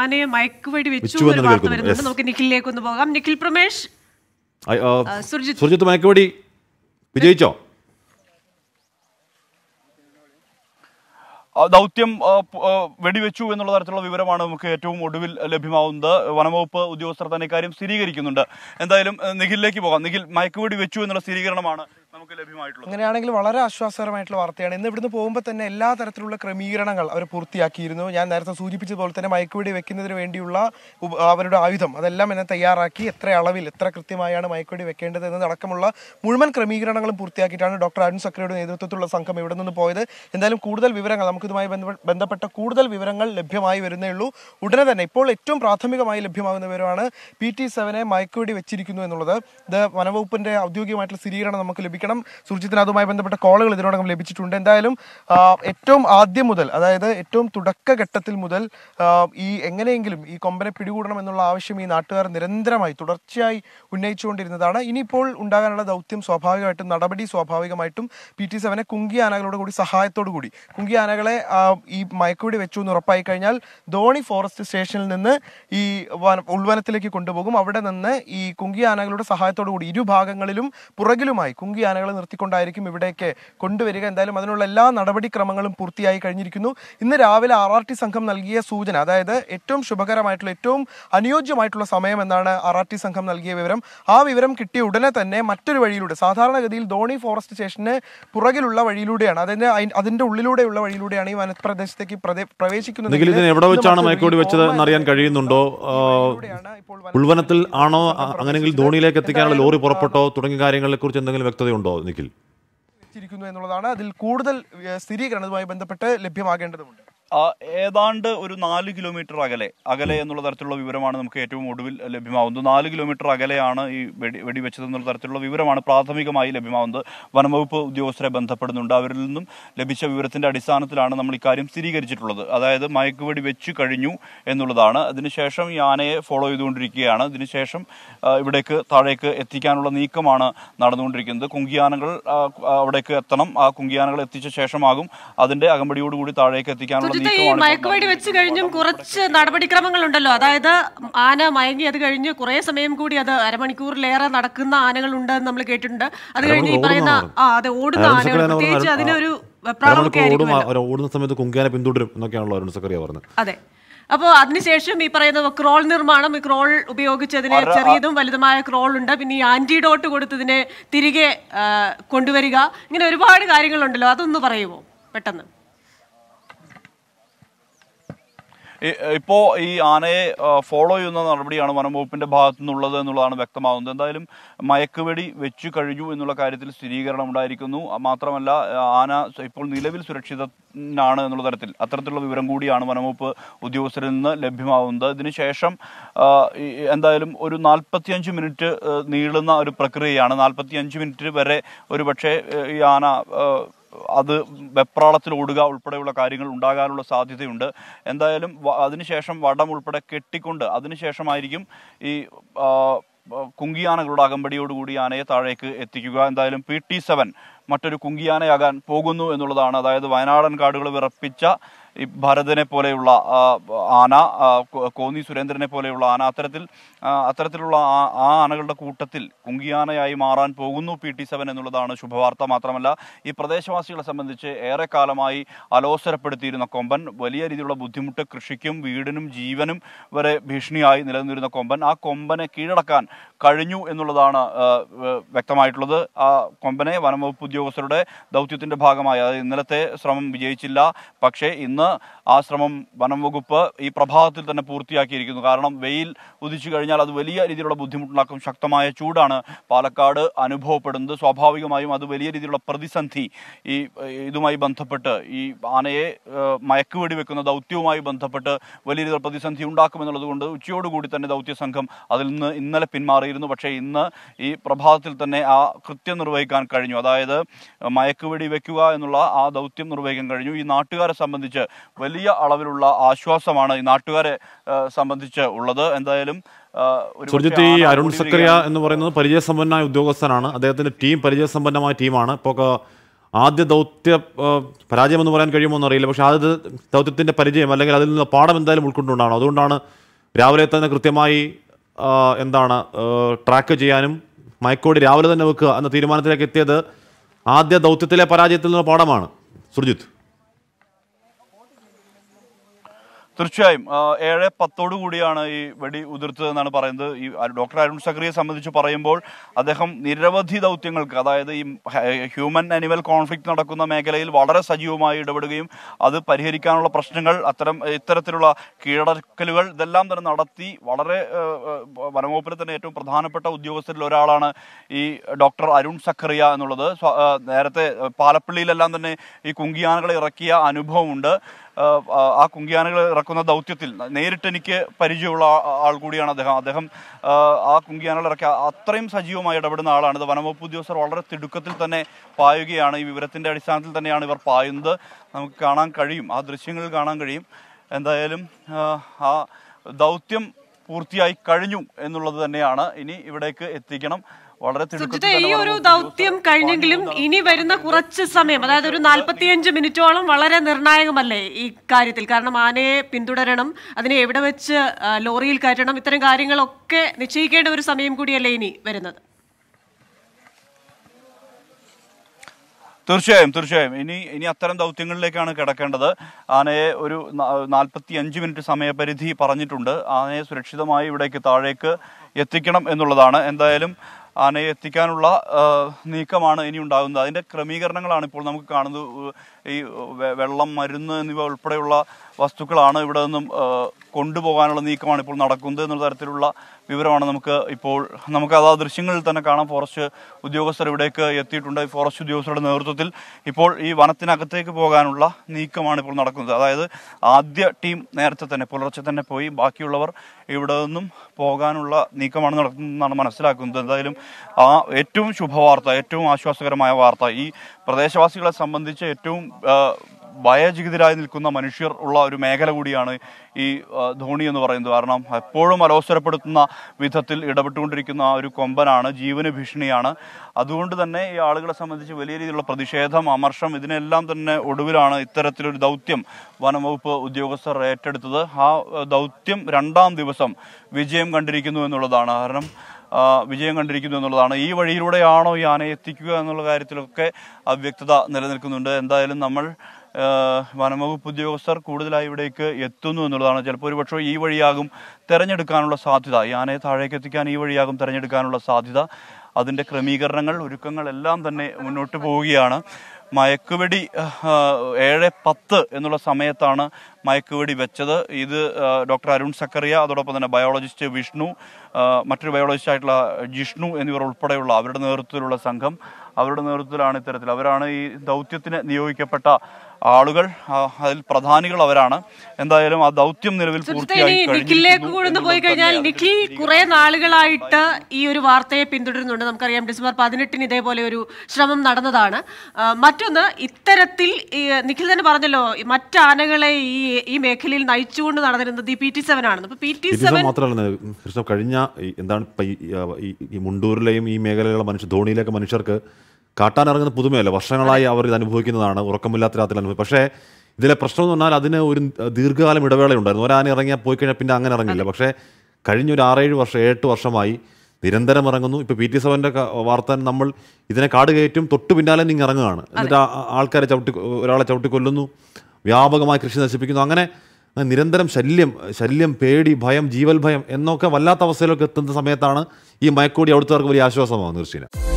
ആനയെ മയക്കുവടി വെച്ചു എന്ന് വാർത്ത നമുക്ക് നിഖിലിലേക്ക് ഒന്ന് പോകാം നിഖിൽ പ്രമേഷ് സുർജിത്ത് മയക്കുവടി വിജയിച്ചോ ദൗത്യം വെടിവെച്ചു എന്നുള്ള തരത്തിലുള്ള വിവരമാണ് നമുക്ക് ഏറ്റവും ഒടുവിൽ ലഭ്യമാവുന്നത് വനംവകുപ്പ് ഉദ്യോഗസ്ഥർ തന്നെ ഇക്കാര്യം സ്ഥിരീകരിക്കുന്നുണ്ട് എന്തായാലും നിഖിലിലേക്ക് പോകാം നിഖിൽ മയക്കുവെടി വെച്ചു എന്നുള്ള സ്ഥിരീകരണമാണ് നമുക്ക് ലഭ്യമായിട്ടുള്ളത് അങ്ങനെയാണെങ്കിൽ വളരെ ആശ്വാസകരമായിട്ടുള്ള വാർത്തയാണ് ഇന്ന് ഇവിടുന്ന് പോകുമ്പോൾ തന്നെ എല്ലാ തരത്തിലുള്ള ക്രമീകരണങ്ങൾ അവർ പൂർത്തിയാക്കിയിരുന്നു ഞാൻ നേരത്തെ സൂചിപ്പിച്ചതുപോലെ തന്നെ മയക്കുവെടി വെക്കുന്നതിന് വേണ്ടിയുള്ള അവരുടെ ആയുധം അതെല്ലാം എന്നെ തയ്യാറാക്കി എത്ര അളവിൽ എത്ര കൃത്യമായാണ് മയക്കുവെടി വെക്കേണ്ടത് എന്നതടക്കമുള്ള മുഴുവൻ ക്രമീകരണങ്ങളും പൂർത്തിയാക്കിയിട്ടാണ് ഡോക്ടർ അരുൺ സക്രയുടെ നേതൃത്വത്തിലുള്ള സംഘം ഇവിടെ നിന്ന് പോയത് എന്തായാലും കൂടുതൽ വിവരങ്ങൾ നമുക്കിതുമായി ബന്ധപ്പെട്ട കൂടുതൽ വിവരങ്ങൾ ലഭ്യമായി വരുന്നേ ഉള്ളൂ ഉടനെ തന്നെ ഇപ്പോൾ ഏറ്റവും പ്രാഥമികമായി ലഭ്യമാകുന്ന വിവരമാണ് പി ടി സെവനെ മയക്കുവെടി വെച്ചിരിക്കുന്നു എന്നുള്ളത് ഇത് വനവകുപ്പിന്റെ ഔദ്യോഗികമായിട്ടുള്ള സ്ഥിരീകരണം നമുക്ക് ലഭിക്കും ലഭിക്കണം സുർജിത്തിന് അതുമായി ബന്ധപ്പെട്ട കോളുകൾ ഇതിനോടകം ലഭിച്ചിട്ടുണ്ട് എന്തായാലും ഏറ്റവും ആദ്യം മുതൽ അതായത് ഏറ്റവും തുടക്കഘട്ടത്തിൽ മുതൽ ഈ എങ്ങനെയെങ്കിലും ഈ കൊമ്പനെ പിടികൂടണം എന്നുള്ള ആവശ്യം ഈ നാട്ടുകാർ നിരന്തരമായി തുടർച്ചയായി ഉന്നയിച്ചുകൊണ്ടിരുന്നതാണ് ഇനിയിപ്പോൾ ഉണ്ടാകാനുള്ള ദൗത്യം സ്വാഭാവികമായിട്ടും നടപടി സ്വാഭാവികമായിട്ടും പി ടി സെവനെ കുങ്കി ആനകളോട് കൂടി സഹായത്തോടു കൂടി കുങ്കി ആനകളെ ഈ മയക്കുപിടി വെച്ചു എന്ന് ഉറപ്പായി കഴിഞ്ഞാൽ ധോണി ഫോറസ്റ്റ് സ്റ്റേഷനിൽ നിന്ന് ഈ ഉൾവനത്തിലേക്ക് കൊണ്ടുപോകും അവിടെ നിന്ന് ഈ കുങ്കി ആനകളുടെ സഹായത്തോടു കൂടി ഇരുഭാഗങ്ങളിലും പുറകിലുമായി കുങ്കി ആനകളെ നിർത്തിക്കൊണ്ടായിരിക്കും ഇവിടേക്ക് കൊണ്ടുവരിക എന്തായാലും അതിനുള്ള എല്ലാ നടപടിക്രമങ്ങളും പൂർത്തിയായി കഴിഞ്ഞിരിക്കുന്നു ഇന്ന് രാവിലെ ആർ ആർ ടി സംഘം നൽകിയ സൂചന അതായത് ഏറ്റവും ശുഭകരമായിട്ടുള്ള ഏറ്റവും അനുയോജ്യമായിട്ടുള്ള സമയം എന്നാണ് ആർ ആർ ടി സംഘം നൽകിയ വിവരം ആ വിവരം കിട്ടിയ ഉടനെ തന്നെ മറ്റൊരു വഴിയിലൂടെ സാധാരണഗതിയിൽ ധോണി ഫോറസ്റ്റ് സ്റ്റേഷന് പുറകിലുള്ള വഴിയിലൂടെയാണ് അതിന്റെ അതിന്റെ ഉള്ളിലൂടെയുള്ള വഴിയിലൂടെയാണ് ഈ വനപ്രദേശത്തേക്ക് പ്രവേശിക്കുന്നത് എവിടെ വെച്ചാണ് കഴിയുന്നുണ്ടോ ഉൾവനത്തിൽ ആണോ അങ്ങനെ ധോണിയിലേക്ക് എത്തിക്കാനുള്ള ലോറി പുറപ്പെട്ടോ തുടങ്ങിയ കാര്യങ്ങളെ കുറിച്ച് എന്തെങ്കിലും വ്യക്തതയുണ്ടോ ഉണ്ടോ നിഖിൽ എന്നുള്ളതാണ് അതിൽ കൂടുതൽ സ്ഥിരീകരണവുമായി ബന്ധപ്പെട്ട് ലഭ്യമാകേണ്ടതുണ്ട് ഏതാണ്ട് ഒരു നാല് കിലോമീറ്റർ അകലെ അകലെ എന്നുള്ള തരത്തിലുള്ള വിവരമാണ് നമുക്ക് ഏറ്റവും ഒടുവിൽ ലഭ്യമാവുന്നത് നാല് കിലോമീറ്റർ അകലെയാണ് ഈ വെടി വെടിവെച്ചത് എന്നുള്ള തരത്തിലുള്ള വിവരമാണ് പ്രാഥമികമായി ലഭ്യമാവുന്നത് വനംവകുപ്പ് ഉദ്യോഗസ്ഥരെ ബന്ധപ്പെടുന്നുണ്ട് അവരിൽ നിന്നും ലഭിച്ച വിവരത്തിന്റെ അടിസ്ഥാനത്തിലാണ് നമ്മൾ ഇക്കാര്യം സ്ഥിരീകരിച്ചിട്ടുള്ളത് അതായത് വെടി വെച്ചു കഴിഞ്ഞു എന്നുള്ളതാണ് അതിനുശേഷം ഈ ആനയെ ഫോളോ ചെയ്തുകൊണ്ടിരിക്കുകയാണ് അതിനുശേഷം ഇവിടേക്ക് താഴേക്ക് എത്തിക്കാനുള്ള നീക്കമാണ് നടന്നുകൊണ്ടിരിക്കുന്നത് കുങ്കിയാനകൾ അവിടേക്ക് എത്തണം ആ കുങ്കിയാനകൾ എത്തിച്ച ശേഷമാകും അതിന്റെ അകമ്പടിയോടുകൂടി താഴേക്ക് എത്തിക്കാനുള്ള നേരത്തെ ഈ മയക്കുമടി വെച്ച് കഴിഞ്ഞും കുറച്ച് നടപടിക്രമങ്ങൾ ഉണ്ടല്ലോ അതായത് ആന മയങ്ങി അത് കഴിഞ്ഞ് കുറെ സമയം കൂടി അത് അരമണിക്കൂറിലേറെ നടക്കുന്ന ആനകൾ എന്ന് നമ്മൾ കേട്ടിട്ടുണ്ട് അത് കഴിഞ്ഞ് ഈ പറയുന്ന ആ അതെ ഓടുന്ന ആനകൾ പ്രത്യേകിച്ച് അതിനൊരു ഓടുന്ന സമയത്ത് കുങ്കിയാനെ പിന്തുടരും എന്നൊക്കെയാണല്ലോ അരുൺ സക്കറിയ പറഞ്ഞത് അതെ അപ്പോൾ അതിനുശേഷം ഈ പറയുന്ന ക്രോൾ നിർമ്മാണം ഈ ക്രോൾ ഉപയോഗിച്ചതിന് ചെറിയതും വലുതുമായ ക്രോൾ ഉണ്ട് പിന്നെ ഈ ആന്റിഡോട്ട് കൊടുത്തതിനെ തിരികെ കൊണ്ടുവരിക ഇങ്ങനെ ഒരുപാട് കാര്യങ്ങളുണ്ടല്ലോ അതൊന്ന് പറയുമോ പെട്ടെന്ന് ഇപ്പോൾ ഈ ആനയെ ഫോളോ ചെയ്യുന്ന നടപടിയാണ് വനംവകുപ്പിന്റെ ഭാഗത്തു നിന്നുള്ളത് എന്നുള്ളതാണ് വ്യക്തമാകുന്നത് എന്തായാലും മയക്കുവെടി വെച്ചു കഴിഞ്ഞു എന്നുള്ള കാര്യത്തിൽ സ്ഥിരീകരണം ഉണ്ടായിരിക്കുന്നു മാത്രമല്ല ആന ഇപ്പോൾ നിലവിൽ സുരക്ഷിതനാണ് എന്നുള്ള തരത്തിൽ അത്തരത്തിലുള്ള വിവരം കൂടിയാണ് വനംവകുപ്പ് ഉദ്യോഗസ്ഥരിൽ നിന്ന് ലഭ്യമാവുന്നത് ഇതിനുശേഷം എന്തായാലും ഒരു നാൽപ്പത്തിയഞ്ച് മിനിറ്റ് നീളുന്ന ഒരു പ്രക്രിയയാണ് നാൽപ്പത്തിയഞ്ച് മിനിറ്റ് വരെ ഒരു പക്ഷേ ഈ ആന അത് വെപ്രാളത്തിൽ ഓടുക ഉൾപ്പെടെയുള്ള കാര്യങ്ങൾ ഉണ്ടാകാനുള്ള സാധ്യതയുണ്ട് എന്തായാലും അതിനുശേഷം വടം ഉൾപ്പെടെ കെട്ടിക്കൊണ്ട് അതിനുശേഷമായിരിക്കും ഈ കുങ്കിയാനകളുടെ അകമ്പടിയോടുകൂടി ആനയെ താഴേക്ക് എത്തിക്കുക എന്തായാലും പി ടി സെവൻ മറ്റൊരു കുങ്കിയാനയാകാൻ പോകുന്നു എന്നുള്ളതാണ് അതായത് വയനാടൻ കാടുകൾ വിറപ്പിച്ച ഈ ഭരതനെ പോലെയുള്ള ആന കോന്നി സുരേന്ദ്രനെ പോലെയുള്ള ആന അത്തരത്തിൽ അത്തരത്തിലുള്ള ആ ആനകളുടെ കൂട്ടത്തിൽ കുങ്കിയാനയായി മാറാൻ പോകുന്നു പി ടി സെവൻ എന്നുള്ളതാണ് ശുഭവാർത്ത മാത്രമല്ല ഈ പ്രദേശവാസികളെ സംബന്ധിച്ച് ഏറെക്കാലമായി അലോസരപ്പെടുത്തിയിരുന്ന കൊമ്പൻ വലിയ രീതിയിലുള്ള ബുദ്ധിമുട്ട് കൃഷിക്കും വീടിനും ജീവനും വരെ ഭീഷണിയായി നിലനിന്നിരുന്ന കൊമ്പൻ ആ കൊമ്പനെ കീഴടക്കാൻ കഴിഞ്ഞു എന്നുള്ളതാണ് വ്യക്തമായിട്ടുള്ളത് ആ കൊമ്പനെ വനംവകുപ്പ് ഉദ്യോഗസ്ഥരുടെ ദൗത്യത്തിൻ്റെ ഭാഗമായി അതായത് ഇന്നലത്തെ ശ്രമം വിജയിച്ചില്ല പക്ഷേ ഇന്ന് ആ ശ്രമം വനംവകുപ്പ് ഈ പ്രഭാതത്തിൽ തന്നെ പൂർത്തിയാക്കിയിരിക്കുന്നു കാരണം വെയിൽ ഉദിച്ചു കഴിഞ്ഞാൽ അത് വലിയ രീതിയിലുള്ള ബുദ്ധിമുട്ടുണ്ടാക്കും ശക്തമായ ചൂടാണ് പാലക്കാട് അനുഭവപ്പെടുന്നത് സ്വാഭാവികമായും അത് വലിയ രീതിയിലുള്ള പ്രതിസന്ധി ഈ ഇതുമായി ബന്ധപ്പെട്ട് ഈ ആനയെ മയക്കുവെടി വെക്കുന്ന ദൗത്യവുമായി ബന്ധപ്പെട്ട് വലിയ രീതിയിലുള്ള പ്രതിസന്ധി ഉണ്ടാക്കുമെന്നുള്ളത് കൊണ്ട് ഉച്ചയോടുകൂടി തന്നെ ദൗത്യ സംഘം അതിൽ നിന്ന് ഇന്നലെ പിന്മാറി മാറിയിരുന്നു പക്ഷേ ഇന്ന് ഈ പ്രഭാതത്തിൽ തന്നെ ആ കൃത്യം നിർവഹിക്കാൻ കഴിഞ്ഞു അതായത് മയക്കുവെടി വെക്കുക എന്നുള്ള ആ ദൗത്യം നിർവഹിക്കാൻ കഴിഞ്ഞു ഈ നാട്ടുകാരെ സംബന്ധിച്ച് വലിയ അളവിലുള്ള ആശ്വാസമാണ് ഈ നാട്ടുകാരെ സംബന്ധിച്ച് ഉള്ളത് എന്തായാലും സുർജിത്ത് ഈ അരുൺ സക്രിയ എന്ന് പറയുന്നത് പരിചയസമ്പന്നമായ ഉദ്യോഗസ്ഥനാണ് അദ്ദേഹത്തിന്റെ ടീം പരിചയസമ്പന്നമായ ടീമാണ് ഇപ്പോൾ ആദ്യ ദൗത്യ പരാജയം എന്ന് പറയാൻ കഴിയുമോ എന്നറിയില്ല പക്ഷേ ആദ്യ ദൗത്യത്തിന്റെ പരിചയം അല്ലെങ്കിൽ അതിൽ നിന്ന് പാഠം എന്തായാലും ഉൾക്കൊണ്ടുകൊണ്ടാണ് അതുകൊണ്ടാണ് രാവിലെ തന്നെ കൃത്യമായി എന്താണ് ട്രാക്ക് ചെയ്യാനും മയക്കോടി രാവിലെ തന്നെ വെക്കുക എന്ന തീരുമാനത്തിലേക്ക് എത്തിയത് ആദ്യ ദൗത്യത്തിലെ പരാജയത്തിൽ നിന്ന് പാഠമാണ് സുർജിത്ത് തീർച്ചയായും ഏഴ് പത്തോടു കൂടിയാണ് ഈ വെടി ഉതിർത്തതെന്നാണ് പറയുന്നത് ഈ ഡോക്ടർ അരുൺ സക്രിയെ സംബന്ധിച്ച് പറയുമ്പോൾ അദ്ദേഹം നിരവധി ദൗത്യങ്ങൾക്ക് അതായത് ഈ ഹ്യൂമൻ അനിമൽ കോൺഫ്ലിക്റ്റ് നടക്കുന്ന മേഖലയിൽ വളരെ സജീവമായി ഇടപെടുകയും അത് പരിഹരിക്കാനുള്ള പ്രശ്നങ്ങൾ അത്തരം ഇത്തരത്തിലുള്ള കീഴടക്കലുകൾ ഇതെല്ലാം തന്നെ നടത്തി വളരെ വനംവകുപ്പിൽ തന്നെ ഏറ്റവും പ്രധാനപ്പെട്ട ഉദ്യോഗസ്ഥരിൽ ഒരാളാണ് ഈ ഡോക്ടർ അരുൺ സക്രിയ എന്നുള്ളത് നേരത്തെ പാലപ്പള്ളിയിലെല്ലാം തന്നെ ഈ കുങ്കിയാനകളെ ഇറക്കിയ അനുഭവമുണ്ട് ആ കുങ്കിയാനകൾ ഇറക്കുന്ന ദൗത്യത്തിൽ നേരിട്ട് എനിക്ക് പരിചയമുള്ള ആൾ കൂടിയാണ് അദ്ദേഹം അദ്ദേഹം ആ കുങ്കിയാനകൾ ഇറക്കിയ അത്രയും സജീവമായി ഇടപെടുന്ന ആളാണ് ഇത് വനംവകുപ്പ് ഉദ്യോഗസ്ഥർ വളരെ തിടുക്കത്തിൽ തന്നെ പായുകയാണ് ഈ വിവരത്തിൻ്റെ അടിസ്ഥാനത്തിൽ തന്നെയാണ് ഇവർ പായുന്നത് നമുക്ക് കാണാൻ കഴിയും ആ ദൃശ്യങ്ങൾ കാണാൻ കഴിയും എന്തായാലും ആ ദൗത്യം പൂർത്തിയായി കഴിഞ്ഞു എന്നുള്ളത് തന്നെയാണ് ഇനി ഇവിടേക്ക് എത്തിക്കണം വളരെ ഈ ഒരു ദൗത്യം കഴിഞ്ഞെങ്കിലും ഇനി വരുന്ന കുറച്ച് സമയം അതായത് ഒരു നാൽപ്പത്തിയഞ്ച് മിനിറ്റോളം വളരെ നിർണായകമല്ലേ ഈ കാര്യത്തിൽ കാരണം ആനയെ പിന്തുടരണം അതിനെ എവിടെ വെച്ച് ലോറിയിൽ കയറ്റണം ഇത്തരം കാര്യങ്ങളൊക്കെ നിശ്ചയിക്കേണ്ട ഒരു സമയം കൂടിയല്ലേ ഇനി വരുന്നത് തീർച്ചയായും തീർച്ചയായും ഇനി ഇനി അത്തരം ദൗത്യങ്ങളിലേക്കാണ് കിടക്കേണ്ടത് ആനയെ ഒരു നാൽപ്പത്തി അഞ്ച് മിനിറ്റ് സമയപരിധി പറഞ്ഞിട്ടുണ്ട് ആനയെ സുരക്ഷിതമായി ഇവിടേക്ക് താഴേക്ക് എത്തിക്കണം എന്നുള്ളതാണ് എന്തായാലും ആനയെ എത്തിക്കാനുള്ള നീക്കമാണ് ഇനി ഉണ്ടാകുന്നത് അതിൻ്റെ ക്രമീകരണങ്ങളാണ് ഇപ്പോൾ നമുക്ക് കാണുന്നത് ഈ വെള്ളം മരുന്ന് എന്നിവ ഉൾപ്പെടെയുള്ള വസ്തുക്കളാണ് ഇവിടെ നിന്നും കൊണ്ടുപോകാനുള്ള നീക്കമാണ് ഇപ്പോൾ നടക്കുന്നത് എന്നുള്ള തരത്തിലുള്ള വിവരമാണ് നമുക്ക് ഇപ്പോൾ നമുക്ക് അത് ആ ദൃശ്യങ്ങളിൽ തന്നെ കാണാം ഫോറസ്റ്റ് ഉദ്യോഗസ്ഥർ ഇവിടേക്ക് എത്തിയിട്ടുണ്ട് ഫോറസ്റ്റ് ഉദ്യോഗസ്ഥരുടെ നേതൃത്വത്തിൽ ഇപ്പോൾ ഈ വനത്തിനകത്തേക്ക് പോകാനുള്ള നീക്കമാണ് ഇപ്പോൾ നടക്കുന്നത് അതായത് ആദ്യ ടീം നേരത്തെ തന്നെ പുലർച്ചെ തന്നെ പോയി ബാക്കിയുള്ളവർ ഇവിടെ നിന്നും പോകാനുള്ള നീക്കമാണ് നടക്കുന്നതെന്നാണ് മനസ്സിലാക്കുന്നത് എന്തായാലും ആ ഏറ്റവും ശുഭവാർത്ത ഏറ്റവും ആശ്വാസകരമായ വാർത്ത ഈ പ്രദേശവാസികളെ സംബന്ധിച്ച് ഏറ്റവും ഭയചികിതരായി നിൽക്കുന്ന മനുഷ്യർ ഉള്ള ഒരു മേഖല കൂടിയാണ് ഈ ധോണി എന്ന് പറയുന്നത് കാരണം എപ്പോഴും അലോസരപ്പെടുത്തുന്ന വിധത്തിൽ ഇടപെട്ടുകൊണ്ടിരിക്കുന്ന ആ ഒരു കൊമ്പനാണ് ജീവന ഭീഷണിയാണ് അതുകൊണ്ട് തന്നെ ഈ ആളുകളെ സംബന്ധിച്ച് വലിയ രീതിയിലുള്ള പ്രതിഷേധം അമർഷം ഇതിനെല്ലാം തന്നെ ഒടുവിലാണ് ഇത്തരത്തിലൊരു ദൗത്യം വനംവകുപ്പ് ഉദ്യോഗസ്ഥർ ഏറ്റെടുത്തത് ആ ദൗത്യം രണ്ടാം ദിവസം വിജയം കണ്ടിരിക്കുന്നു എന്നുള്ളതാണ് കാരണം വിജയം കണ്ടിരിക്കുന്നു എന്നുള്ളതാണ് ഈ വഴിയിലൂടെയാണോ ഈ ആനയെ എത്തിക്കുക എന്നുള്ള കാര്യത്തിലൊക്കെ അവ്യക്തത നിലനിൽക്കുന്നുണ്ട് എന്തായാലും നമ്മൾ വനംവകുപ്പ് ഉദ്യോഗസ്ഥർ കൂടുതലായി ഇവിടേക്ക് എത്തുന്നു എന്നുള്ളതാണ് ചിലപ്പോൾ ഒരുപക്ഷെ ഈ വഴിയാകും തിരഞ്ഞെടുക്കാനുള്ള സാധ്യത ഈ ആനയെ താഴേക്ക് എത്തിക്കാൻ ഈ വഴിയാകും തിരഞ്ഞെടുക്കാനുള്ള സാധ്യത അതിൻ്റെ ക്രമീകരണങ്ങൾ ഒരുക്കങ്ങൾ എല്ലാം തന്നെ മുന്നോട്ട് പോവുകയാണ് മയക്കുവെടി ഏഴ് പത്ത് എന്നുള്ള സമയത്താണ് മയക്കുവെടി വെച്ചത് ഇത് ഡോക്ടർ അരുൺ സക്കറിയ അതോടൊപ്പം തന്നെ ബയോളജിസ്റ്റ് വിഷ്ണു മറ്റൊരു ബയോളജിസ്റ്റ് ആയിട്ടുള്ള ജിഷ്ണു എന്നിവർ ഉൾപ്പെടെയുള്ള അവരുടെ നേതൃത്വത്തിലുള്ള സംഘം അവരുടെ നേതൃത്വത്തിലാണ് ഇത്തരത്തിൽ അവരാണ് ഈ ദൗത്യത്തിന് നിയോഗിക്കപ്പെട്ട ആളുകൾ അതിൽ പ്രധാനികൾ അവരാണ് എന്തായാലും ആ ദൗത്യം നിലവിൽ നിഖിലേക്ക് കൂടുന്നു പോയി കഴിഞ്ഞാൽ നിഖിൽ കുറെ നാളുകളായിട്ട് ഈ ഒരു വാർത്തയെ പിന്തുടരുന്നുണ്ട് നമുക്കറിയാം ഡിസംബർ പതിനെട്ടിന് ഇതേപോലെ ഒരു ശ്രമം നടന്നതാണ് മറ്റൊന്ന് ഇത്തരത്തിൽ നിഖിൽ തന്നെ പറഞ്ഞല്ലോ മറ്റാനകളെ ഈ ഈ മേഖലയിൽ നയിച്ചുകൊണ്ട് നടന്നിരുന്നത് ഈ പി ടി സെവൻ ആണ് പി ടി സെവൻ മാത്രമല്ല കഴിഞ്ഞ എന്താണ് ഈ മുണ്ടൂരിലെയും ഈ മേഖലയിലുള്ള മനുഷ്യ ധോണിയിലൊക്കെ മനുഷ്യർക്ക് കാട്ടാനിറങ്ങുന്ന പുതുമയല്ല വർഷങ്ങളായി അവർ ഇത് അനുഭവിക്കുന്നതാണ് ഉറക്കമില്ലാത്ത രാത്രി അനുഭവം പക്ഷേ ഇതിലെ പ്രശ്നം എന്ന് പറഞ്ഞാൽ അതിന് ഒരു ദീർഘകാലം ഇടവേളയുണ്ടായിരുന്നു ഒരാന ഇറങ്ങിയാൽ പോയി കഴിഞ്ഞാൽ പിന്നെ അങ്ങനെ ഇറങ്ങില്ല പക്ഷേ കഴിഞ്ഞ ഒരു ആറേഴ് വർഷം എട്ട് വർഷമായി നിരന്തരം ഇറങ്ങുന്നു ഇപ്പൊ പി ടി സെവൻ്റെ വാർത്ത നമ്മൾ ഇതിനെ കാട് കയറ്റും തൊട്ടു പിന്നാലെ നിങ്ങൾ ഇറങ്ങുകയാണ് എന്നിട്ട് ആൾക്കാരെ ചവിട്ടി ഒരാളെ ചവിട്ടി കൊല്ലുന്നു വ്യാപകമായി കൃഷി നശിപ്പിക്കുന്നു അങ്ങനെ നിരന്തരം ശല്യം ശല്യം പേടി ഭയം ജീവൽ ഭയം എന്നൊക്കെ വല്ലാത്ത അവസ്ഥയിലൊക്കെ എത്തുന്ന സമയത്താണ് ഈ മയക്കൂടി അവിടുത്തെ വലിയ ആശ്വാസമാകുന്നത് കൃഷിനെ